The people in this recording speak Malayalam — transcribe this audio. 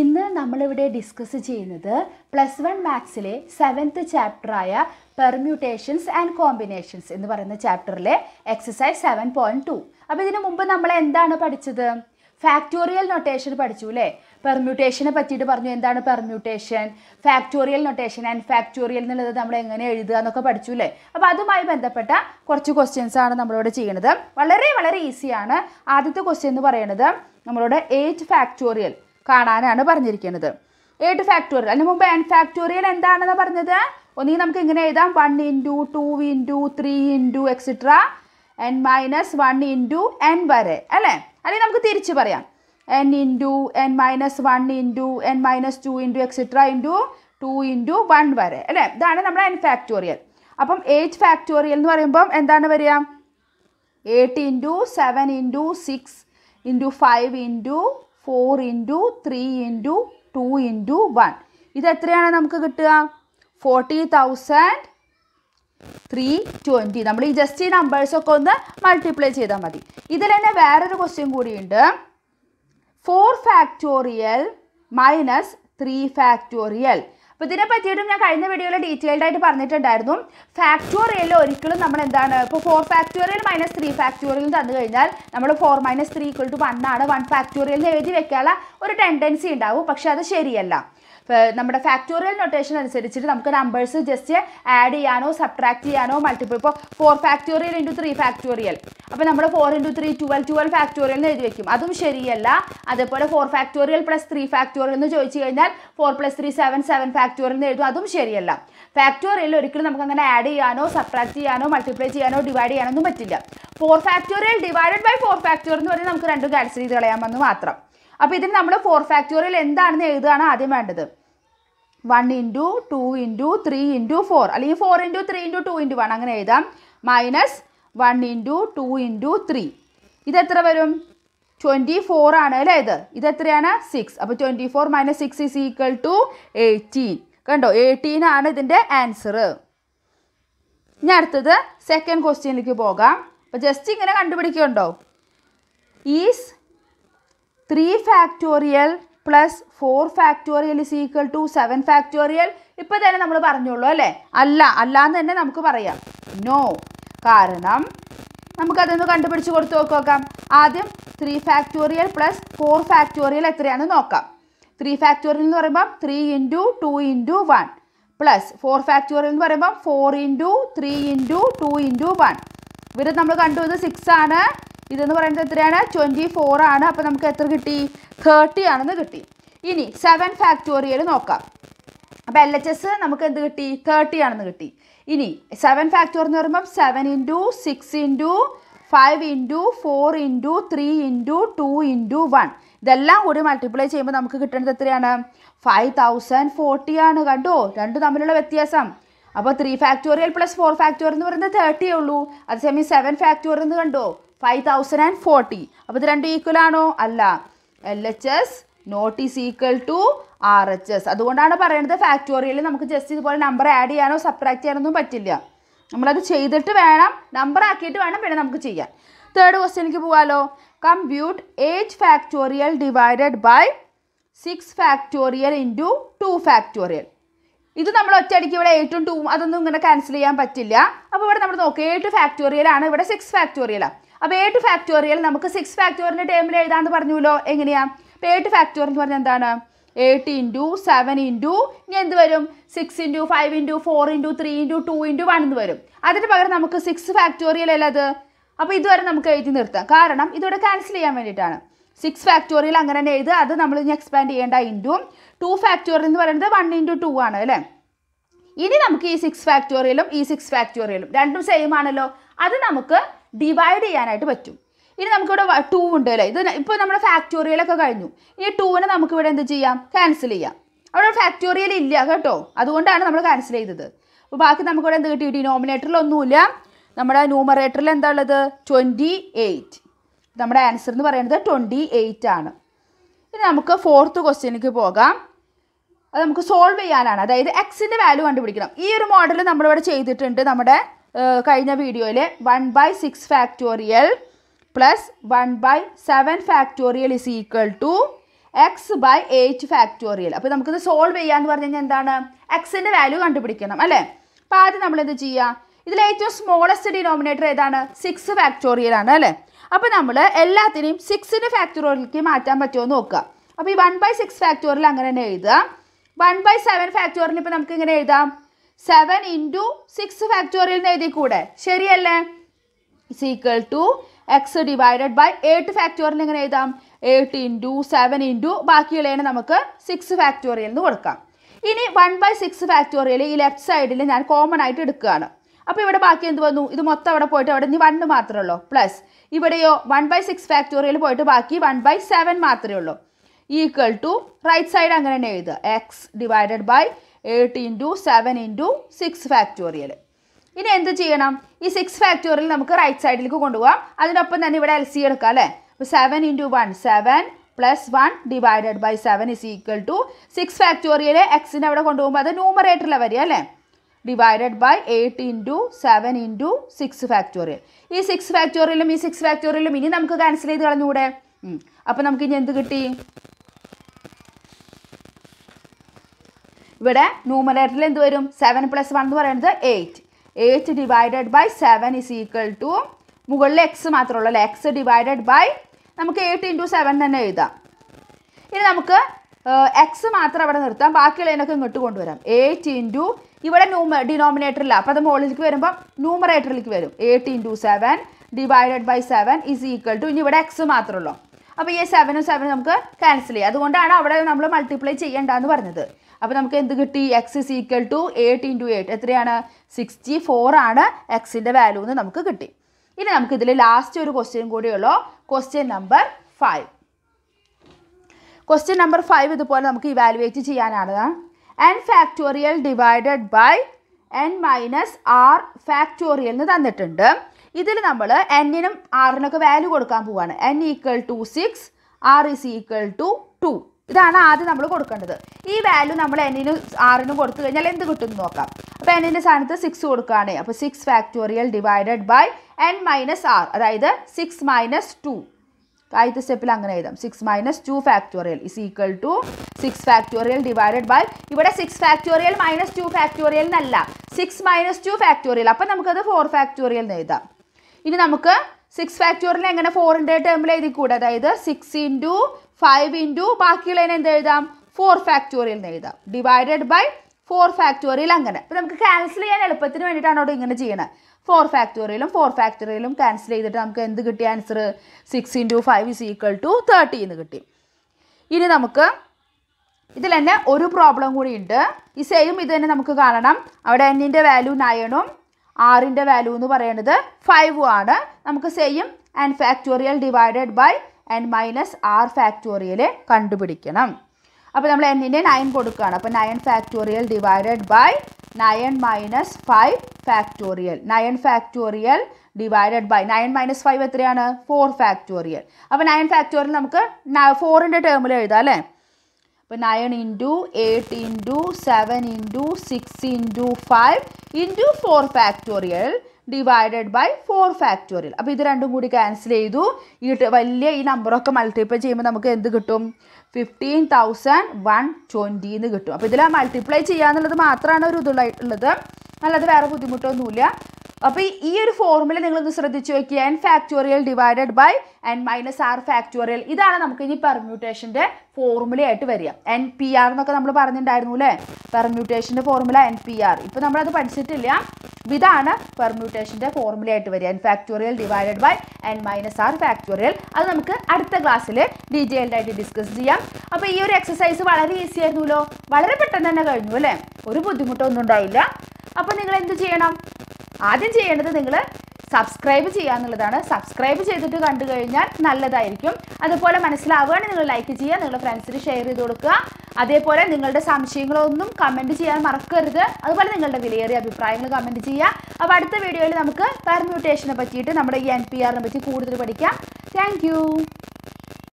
ഇന്ന് നമ്മളിവിടെ ഡിസ്കസ് ചെയ്യുന്നത് പ്ലസ് വൺ മാത്സിലെ സെവൻത്ത് ചാപ്റ്ററായ പെർമ്യൂട്ടേഷൻസ് ആൻഡ് കോമ്പിനേഷൻസ് എന്ന് പറയുന്ന ചാപ്റ്ററിലെ എക്സസൈസ് സെവൻ പോയിൻറ്റ് ടു അപ്പോൾ ഇതിനു മുമ്പ് നമ്മൾ എന്താണ് പഠിച്ചത് ഫാക്ടോറിയൽ നൊട്ടേഷൻ പഠിച്ചു അല്ലേ പെർമ്യൂട്ടേഷനെ പറ്റിയിട്ട് പറഞ്ഞു എന്താണ് permutation factorial notation and factorial എന്നുള്ളത് നമ്മൾ എങ്ങനെ എഴുതുക എന്നൊക്കെ പഠിച്ചു അല്ലേ അപ്പോൾ അതുമായി ബന്ധപ്പെട്ട കുറച്ച് ക്വസ്റ്റ്യൻസ് ആണ് നമ്മളിവിടെ ചെയ്യുന്നത് വളരെ വളരെ ഈസിയാണ് ആദ്യത്തെ ക്വസ്റ്റ്യൻ എന്ന് പറയുന്നത് നമ്മളോട് എയ്റ്റ് ഫാക്ടോറിയൽ കാണാനാണ് പറഞ്ഞിരിക്കുന്നത് ഏട്ട് ഫാക്ടോറിയൽ അതിന് മുമ്പ് എൻ ഫാക്ടോറിയൽ എന്താണെന്ന് പറഞ്ഞത് ഒന്നുകിൽ നമുക്ക് ഇങ്ങനെ എഴുതാം one into two into three into etcetera n minus one into n വരെ അല്ലേ അല്ലെങ്കിൽ നമുക്ക് തിരിച്ച് പറയാം n into n minus one into n minus two into etcetera into two into one വരെ അല്ലേ ഇതാണ് നമ്മുടെ എൻ ഫാക്ടോറിയൽ അപ്പം എയ്റ്റ് ഫാക്ടോറിയൽ എന്ന് പറയുമ്പം എന്താണ് വരിക eight into seven into six into five into four into three into two into one ഇത് എത്രയാണ് നമുക്ക് കിട്ടുക ഫോർട്ടി തൗസൻഡ് ത്രീ ട്വൻറ്റി നമ്മൾ ഈ ജസ്റ്റ് ഈ നമ്പേഴ്സൊക്കെ ഒന്ന് മൾട്ടിപ്ലൈ ചെയ്താൽ മതി ഇതിൽ തന്നെ വേറൊരു ക്വസ്റ്റ്യൻ കൂടിയുണ്ട് four factorial minus three factorial അപ്പോൾ ഇതിനെ പറ്റിയിട്ടും ഞാൻ കഴിഞ്ഞ വീഡിയോയിൽ ഡീറ്റെയിൽഡ് ആയിട്ട് പറഞ്ഞിട്ടുണ്ടായിരുന്നു ഫാക്ടോറിയൽ ഒരിക്കലും നമ്മൾ എന്താണ് ഇപ്പോൾ four factorial minus three factorial തന്നു കഴിഞ്ഞാൽ നമ്മൾ four minus three equal to one ആണ് വൺ ഫാക്ടോറിയൽ എഴുതി വെക്കാനുള്ള ഒരു ടെൻഡൻസി ഉണ്ടാവും പക്ഷേ അത് ശരിയല്ല നമ്മുടെ ഫാക്ടോറിയൽ നൊട്ടേഷൻ അനുസരിച്ചിട്ട് നമുക്ക് നമ്പേഴ്സ് ജസ്റ്റ് ആഡ് ചെയ്യാനോ സബ്ട്രാക്ട് ചെയ്യാനോ മൾട്ടിപ്പിൾ ഇപ്പോൾ four factorial into three factorial അപ്പോൾ നമ്മൾ four into three twelve twelve factorial എന്ന് എഴുതി വെക്കും അതും ശരിയല്ല അതേപോലെ four factorial plus three factorial എന്ന് ചോദിച്ചു കഴിഞ്ഞാൽ four plus three seven seven factorial എന്ന് എഴുതും അതും ശരിയല്ല ഫാക്ടോറിയൽ ഒരിക്കലും നമുക്ക് അങ്ങനെ ആഡ് ചെയ്യാനോ സബ്ട്രാക്ട് ചെയ്യാനോ മൾട്ടിപ്ലൈ ചെയ്യാനോ ഡിവൈഡ് ചെയ്യാനോ ഒന്നും പറ്റില്ല four factorial divided by four factorial എന്ന് പറഞ്ഞാൽ നമുക്ക് രണ്ടും കാൻസൽ ചെയ്ത് കളയാമെന്ന് മാത്രം അപ്പോൾ ഇതിന് നമ്മൾ ഫോർ ഫാക്ടോറിയൽ എന്താണെന്ന് എഴുതുകയാണ് ആദ്യം വേണ്ടത് one into two into three into four അല്ലെങ്കിൽ four into three into two into one അങ്ങനെ എഴുതാം minus one into two into three ഇതെത്ര വരും ട്വൻറ്റി ഫോർ ആണ് അല്ലേ ഇത് ഇതെത്രയാണ് സിക്സ് അപ്പോൾ twenty four minus six is equal to eighteen കണ്ടോ എയ്റ്റീൻ ആണ് ഇതിൻ്റെ ആൻസർ ഇനി അടുത്തത് സെക്കൻഡ് ക്വസ്റ്റ്യനിലേക്ക് പോകാം അപ്പോൾ ജസ്റ്റ് ഇങ്ങനെ കണ്ടുപിടിക്കുന്നുണ്ടോ is three factorial plus four factorial is equal to seven factorial ഇപ്പം തന്നെ നമ്മൾ പറഞ്ഞോളൂ അല്ലേ അല്ല അല്ല എന്ന് തന്നെ നമുക്ക് പറയാം നോ കാരണം നമുക്കതൊന്ന് കണ്ടുപിടിച്ച് കൊടുത്ത് നോക്കി നോക്കാം ആദ്യം three factorial plus four factorial എത്രയാണെന്ന് നോക്കാം ത്രീ ഫാക്ടോറിയൽ എന്ന് പറയുമ്പം three into two into one plus four factorial എന്ന് പറയുമ്പം four into three into two into one ഇവർ നമ്മൾ കണ്ടുവന്നത് സിക്സ് ആണ് ഇതെന്ന് പറയുന്നത് എത്രയാണ് ട്വൻറ്റി ഫോർ ആണ് അപ്പോൾ നമുക്ക് എത്ര കിട്ടി തേർട്ടി ആണെന്ന് കിട്ടി ഇനി സെവൻ ഫാക്ടോറിയൽ നോക്കാം അപ്പോൾ എൽ എച്ച് എസ് നമുക്ക് എന്ത് കിട്ടി തേർട്ടി ആണെന്ന് കിട്ടി ഇനി സെവൻ ഫാക്ടോറി എന്ന് പറയുമ്പം seven into six into five into four into three into two into one ഇതെല്ലാം കൂടി മൾട്ടിപ്ലൈ ചെയ്യുമ്പോൾ നമുക്ക് കിട്ടുന്നത് എത്രയാണ് ഫൈവ് തൗസൻഡ് ഫോർട്ടി ആണ് കണ്ടോ രണ്ടും തമ്മിലുള്ള വ്യത്യാസം അപ്പോൾ three factorial plus four factorial എന്ന് പറയുന്നത് തേർട്ടിയേ ഉള്ളൂ അതേസമയം സെവൻ ഫാക്ടോറിയൽ എന്ന് കണ്ടോ ഫൈവ് തൗസൻഡ് ആൻഡ് ഫോർട്ടി അപ്പോൾ ഇത് രണ്ടും ഈക്വൽ ആണോ അല്ല L H S not is equal to R H S അതുകൊണ്ടാണ് പറയുന്നത് ഫാക്ടോറിയലിൽ നമുക്ക് ജസ്റ്റ് ഇതുപോലെ നമ്പർ ആഡ് ചെയ്യാനോ സബ്ട്രാക്ട് ചെയ്യാനൊന്നും പറ്റില്ല നമ്മളത് ചെയ്തിട്ട് വേണം നമ്പർ ആക്കിയിട്ട് വേണം പിന്നെ നമുക്ക് ചെയ്യാൻ തേർഡ് ക്വസ്റ്റ്യനിലേക്ക് പോകാമല്ലോ compute eight factorial divided by six factorial into two factorial ഇത് നമ്മൾ ഒറ്റയടിക്ക് ഇവിടെ എയ്റ്റും ടൂ അതൊന്നും ഇങ്ങനെ ക്യാൻസൽ ചെയ്യാൻ പറ്റില്ല അപ്പോൾ ഇവിടെ നമ്മൾ നോക്കുക എയ്റ്റ് ഫാക്ടോറിയൽ ആണ് ഇവിടെ സിക്സ് ഫാക്ടോറിയലാണ് അപ്പോൾ എയ്റ്റ് ഫാക്ടോറിയൽ നമുക്ക് സിക്സ് ഫാക്ടോറിൻ്റെ ടേമിൽ എഴുതാമെന്ന് പറഞ്ഞല്ലോ എങ്ങനെയാണ് അപ്പോൾ എയ്റ്റ് ഫാക്ടോറിയൽ എന്ന് പറഞ്ഞാൽ എന്താണ് എയ്റ്റ് ഇൻറ്റു സെവൻ ഇൻറ്റു ഇനി എന്ത് വരും six into five into four into three into two into one എന്ന് വരും അതിന് പകരം നമുക്ക് സിക്സ് ഫാക്ടോറിയൽ അല്ലത് അപ്പോൾ ഇതുവരെ നമുക്ക് എഴുതി നിർത്താം കാരണം ഇതിവിടെ ക്യാൻസൽ ചെയ്യാൻ വേണ്ടിയിട്ടാണ് സിക്സ് ഫാക്ടോറിയൽ അങ്ങനെ തന്നെ എഴുതുക അത് നമ്മൾ ഇനി എക്സ്പാൻഡ് ചെയ്യേണ്ട ഇൻറ്റു ടു ഫാക്ടോറിയൽ എന്ന് പറയുന്നത് വൺ ഇൻറ്റു ടു ആണ് അല്ലേ ഇനി നമുക്ക് ഈ സിക്സ് ഫാക്ടോറിയലും ഈ സിക്സ് ഫാക്ടോറിയലും രണ്ടും സെയിം ആണല്ലോ അത് നമുക്ക് ഡിവൈഡ് ചെയ്യാനായിട്ട് പറ്റും ഇനി നമുക്കിവിടെ ടു ഉണ്ട് അല്ലേ ഇത് ഇപ്പോൾ നമ്മുടെ ഫാക്ടോറിയലൊക്കെ കഴിഞ്ഞു ഇനി ടൂവിനെ നമുക്കിവിടെ എന്ത് ചെയ്യാം ക്യാൻസൽ ചെയ്യാം അവിടെ ഫാക്ടോറിയൽ ഇല്ല കേട്ടോ അതുകൊണ്ടാണ് നമ്മൾ ക്യാൻസൽ ചെയ്തത് അപ്പോൾ ബാക്കി നമുക്കിവിടെ എന്ത് കിട്ടി ഡിനോമിനേറ്ററിലൊന്നുമില്ല നമ്മുടെ ന്യൂമറേറ്ററിൽ എന്താ ഉള്ളത് ട്വൻറ്റി എയ്റ്റ് നമ്മുടെ ആൻസർ എന്ന് പറയുന്നത് ട്വൻറ്റി എയ്റ്റ് ആണ് ഇനി നമുക്ക് ഫോർത്ത് ക്വസ്റ്റ്യനിലേക്ക് പോകാം അത് നമുക്ക് സോൾവ് ചെയ്യാനാണ് അതായത് എക്സിൻ്റെ വാല്യൂ കണ്ടുപിടിക്കണം ഈ ഒരു മോഡൽ നമ്മളിവിടെ ചെയ്തിട്ടുണ്ട് നമ്മുടെ കഴിഞ്ഞ വീഡിയോയിൽ one by six factorial plus one by seven factorial is equal to x by eight factorial അപ്പോൾ നമുക്കിത് സോൾവ് ചെയ്യാന്ന് പറഞ്ഞു കഴിഞ്ഞാൽ എന്താണ് എക്സിൻ്റെ വാല്യൂ കണ്ടുപിടിക്കണം അല്ലേ അപ്പോൾ ആദ്യം നമ്മളെന്ത് ചെയ്യുക ഇതിൽ ഏറ്റവും സ്മോളസ്റ്റ് ഡിനോമിനേറ്റർ ഏതാണ് സിക്സ് ഫാക്ടോറിയൽ ആണ് അല്ലേ അപ്പോൾ നമ്മൾ എല്ലാത്തിനെയും സിക്സിൻ്റെ ഫാക്ടോറിയലിലേക്ക് മാറ്റാൻ പറ്റുമോ എന്ന് നോക്കുക അപ്പോൾ ഈ വൺ ബൈ സിക്സ് ഫാക്ടോറിയൽ അങ്ങനെ തന്നെ എഴുതുക വൺ ബൈ സെവൻ ഫാക്ടോറിയൽ ഇപ്പോൾ നമുക്ക് ഇങ്ങനെ എഴുതാം സെവൻ ഇൻറ്റു സിക്സ് ഫാക്ടോറിയൽ എന്ന് എഴുതി കൂടെ ശരിയല്ലേ equal to x divided by eight factorial ഇങ്ങനെ എഴുതാം എയ്റ്റ് ഇൻറ്റു സെവൻ ഇൻറ്റു ബാക്കിയുള്ളതിനെ നമുക്ക് സിക്സ് ഫാക്ടോറിയൽ എന്ന് കൊടുക്കാം ഇനി വൺ ബൈ സിക്സ് ഫാക്ടോറിയൽ ഈ ലെഫ്റ്റ് സൈഡിൽ ഞാൻ കോമൺ ആയിട്ട് എടുക്കുകയാണ് അപ്പോൾ ഇവിടെ ബാക്കി എന്ത് വന്നു ഇത് മൊത്തം അവിടെ പോയിട്ട് അവിടെ നീ വണ്ണ് മാത്രമേ ഉള്ളൂ പ്ലസ് ഇവിടെയോ വൺ ബൈ സിക്സ് ഫാക്ടോറിയൽ പോയിട്ട് ബാക്കി വൺ ബൈ സെവൻ മാത്രമേ ഉള്ളൂ ഈക്വൽ ടു റൈറ്റ് സൈഡ് അങ്ങനെ തന്നെ എഴുതുക x divided by eight into seven into six factorial ഇനി എന്ത് ചെയ്യണം ഈ സിക്സ് ഫാക്ടോറിയൽ നമുക്ക് റൈറ്റ് സൈഡിലേക്ക് കൊണ്ടുപോകാം അതിനൊപ്പം തന്നെ ഇവിടെ എൽ സി എടുക്കാം അല്ലേ അപ്പോൾ seven into one seven plus one divided by seven is equal to six factorial എക്സിൻ്റെ അവിടെ കൊണ്ടുപോകുമ്പോൾ അത് ന്യൂമറേറ്ററിലെ വരിക അല്ലേ divided by eight into seven into six factorial ഈ സിക്സ് ഫാക്ടോറിയലും ഈ സിക്സ് ഫാക്ടോറിയലും ഇനി നമുക്ക് ക്യാൻസൽ ചെയ്ത് കളഞ്ഞുകൂടെ അപ്പോൾ നമുക്ക് ഇനി എന്ത് കിട്ടി ഇവിടെ ന്യൂമറേറ്ററിൽ എന്ത് വരും സെവൻ പ്ലസ് വൺ എന്ന് പറയുന്നത് eight eight divided by seven is equal to മുകളിൽ എക്സ് മാത്രമേ ഉള്ളൂ അല്ലേ എക്സ് ഡിവൈഡഡ് ബൈ നമുക്ക് എയ്റ്റ് ഇൻറ്റു സെവൻ തന്നെ എഴുതാം ഇനി നമുക്ക് എക്സ് മാത്രം അവിടെ നിർത്താം ബാക്കിയുള്ളതിനൊക്കെ ഇങ്ങോട്ട് കൊണ്ടുവരാം എയ്റ്റ് ഇൻറ്റു ഇവിടെ ന്യൂമ ഡിനോമിനേറ്ററില്ല അപ്പം അത് മുകളിലേക്ക് വരുമ്പോൾ ന്യൂമറേറ്ററിലേക്ക് വരും eight into seven divided by seven is equal to ഇനി ഇവിടെ എക്സ് മാത്രമേ ഉള്ളൂ അപ്പോൾ ഈ സെവനും സെവനും നമുക്ക് ക്യാൻസൽ ചെയ്യാം അതുകൊണ്ടാണ് അവിടെ നമ്മൾ മൾട്ടിപ്ലൈ ചെയ്യേണ്ടതെന്ന് പറഞ്ഞത് അപ്പോൾ നമുക്ക് എന്ത് കിട്ടി x is equal to eight into eight എത്രയാണ് സിക്സ്റ്റി ഫോർ ആണ് എക്സിൻ്റെ വാല്യൂ എന്ന് നമുക്ക് കിട്ടി ഇനി നമുക്കിതിൽ ലാസ്റ്റ് ഒരു ക്വസ്റ്റ്യൻ കൂടിയുള്ളൂ question number five question number five ഇതുപോലെ നമുക്ക് ഇവാലുവേറ്റ് ചെയ്യാനാണ് n factorial divided by N minus R factorial എന്ന് തന്നിട്ടുണ്ട് ഇതിൽ നമ്മൾ എന്നിനും ആറിനൊക്കെ വാല്യൂ കൊടുക്കാൻ പോവാണ് n equal to six r is equal to two ഇതാണ് ആദ്യം നമ്മൾ കൊടുക്കേണ്ടത് ഈ വാല്യൂ നമ്മൾ എന്നിനും ആറിനും കൊടുത്തു കഴിഞ്ഞാൽ എന്ത് കിട്ടുമെന്ന് നോക്കാം അപ്പോൾ എന്നിൻ്റെ സ്ഥാനത്ത് സിക്സ് കൊടുക്കുകയാണ് അപ്പോൾ six factorial divided by N minus R അതായത് സിക്സ് മൈനസ് ടു ആദ്യത്തെ സ്റ്റെപ്പിൽ അങ്ങനെ എഴുതാം six minus two factorial is equal to six factorial divided by ഇവിടെ six factorial minus two factorial എന്നല്ല സിക്സ് മൈനസ് ടു ഫാക്ടോറിയൽ അപ്പം നമുക്കത് ഫോർ ഫാക്ടോറിയൽ എന്ന് എഴുതാം ഇനി നമുക്ക് സിക്സ് ഫാക്ടോറിയൽ എങ്ങനെ ഫോറിൻ്റെ ടേമിൽ എഴുതിക്കൂടെ അതായത് സിക്സ് ഇൻറ്റു ഫൈവ് ഇൻറ്റു ബാക്കിയുള്ളതിനെ എന്ത് എഴുതാം ഫോർ ഫാക്ടോറിയൽ എന്ന് എഴുതാം ഡിവൈഡഡ് ബൈ ഫോർ ഫാക്ടോറിയൽ അങ്ങനെ അപ്പം നമുക്ക് ക്യാൻസൽ ചെയ്യാൻ എളുപ്പത്തിന് വേണ്ടിയിട്ടാണ് അവിടെ ഇങ്ങനെ ചെയ്യണത് ഫോർ ഫാക്ടോറിയലും ഫോർ ഫാക്ടോറിയലും ക്യാൻസൽ ചെയ്തിട്ട് നമുക്ക് എന്ത് കിട്ടിയ answer six into five is equal to thirty എന്ന് കിട്ടി ഇനി നമുക്ക് ഇതിൽ തന്നെ ഒരു പ്രോബ്ലം കൂടി ഉണ്ട് ഈ സെയിം ഇത് തന്നെ നമുക്ക് കാണണം അവിടെ എന്നിൻ്റെ വാല്യൂ നയണും ആറിൻ്റെ വാല്യൂ എന്ന് പറയുന്നത് ഫൈവും ആണ് നമുക്ക് same and factorial divided by N minus R factorial കണ്ടുപിടിക്കണം അപ്പോൾ നമ്മൾ എന്നിൻ്റെ നയൻ കൊടുക്കുകയാണ് അപ്പോൾ nine factorial divided by nine minus five factorial nine factorial divided by nine minus five എത്രയാണ് ഫോർ ഫാക്ടോറിയൽ അപ്പോൾ നയൻ ഫാക്ടോറിയൽ നമുക്ക് ഫോറിൻ്റെ ടേമിൽ എഴുതാം അല്ലേ അപ്പോൾ nine into eight into seven into six into five into four factorial divided by four factorial അപ്പോൾ ഇത് രണ്ടും കൂടി ക്യാൻസൽ ചെയ്തു ഈ വലിയ ഈ നമ്പറൊക്കെ മൾട്ടിപ്ലൈ ചെയ്യുമ്പോൾ നമുക്ക് എന്ത് കിട്ടും ഫിഫ്റ്റീൻ തൗസൻഡ് വൺ ട്വൻറ്റി എന്ന് കിട്ടും അപ്പോൾ ഇതിൽ മൾട്ടിപ്ലൈ ചെയ്യുക എന്നുള്ളത് മാത്രമാണ് ഒരു ഇതുള്ളത് അല്ലാതെ വേറെ ബുദ്ധിമുട്ടൊന്നുമില്ല അപ്പോൾ ഈ ഒരു ഫോർമുല നിങ്ങളൊന്ന് ശ്രദ്ധിച്ചു നോക്കിയ N factorial divided by N minus R factorial ഇതാണ് നമുക്ക് ഇനി പെർമ്യൂട്ടേഷൻ്റെ ഫോർമുലയായിട്ട് വരിക എൻ പി ആർ എന്നൊക്കെ നമ്മൾ പറഞ്ഞിട്ടുണ്ടായിരുന്നു അല്ലേ പെർമ്യൂട്ടേഷന്റെ ഫോർമുല എൻ പി ആർ നമ്മൾ അത് പഠിച്ചിട്ടില്ല ഇതാണ് പെർമ്യൂട്ടേഷൻ്റെ ഫോർമുലയായിട്ട് വരിക N factorial divided by N minus R factorial അത് നമുക്ക് അടുത്ത ക്ലാസ്സിൽ ഡീറ്റെയിൽഡ് ആയിട്ട് ഡിസ്കസ് ചെയ്യാം അപ്പോൾ ഈ ഒരു എക്സസൈസ് വളരെ ഈസി ആയിരുന്നല്ലോ വളരെ പെട്ടെന്ന് തന്നെ കഴിഞ്ഞു അല്ലേ ഒരു ബുദ്ധിമുട്ടൊന്നും ഉണ്ടായില്ല അപ്പോൾ നിങ്ങൾ എന്ത് ചെയ്യണം ആദ്യം ചെയ്യേണ്ടത് നിങ്ങൾ സബ്സ്ക്രൈബ് ചെയ്യുക എന്നുള്ളതാണ് സബ്സ്ക്രൈബ് ചെയ്തിട്ട് കണ്ടു കഴിഞ്ഞാൽ നല്ലതായിരിക്കും അതുപോലെ മനസ്സിലാവുകയാണെങ്കിൽ നിങ്ങൾ ലൈക്ക് ചെയ്യുക നിങ്ങളുടെ ഫ്രണ്ട്സിന് ഷെയർ ചെയ്ത് കൊടുക്കുക അതേപോലെ നിങ്ങളുടെ സംശയങ്ങളൊന്നും കമൻറ്റ് ചെയ്യാൻ മറക്കരുത് അതുപോലെ നിങ്ങളുടെ വിലയേറിയ അഭിപ്രായങ്ങൾ കമൻറ്റ് ചെയ്യുക അപ്പോൾ അടുത്ത വീഡിയോയിൽ നമുക്ക് പെർമ്യൂട്ടേഷനെ പറ്റിയിട്ട് നമ്മുടെ ഈ എൻ പി ആറിനെ പറ്റി കൂടുതൽ പഠിക്കാം താങ്ക്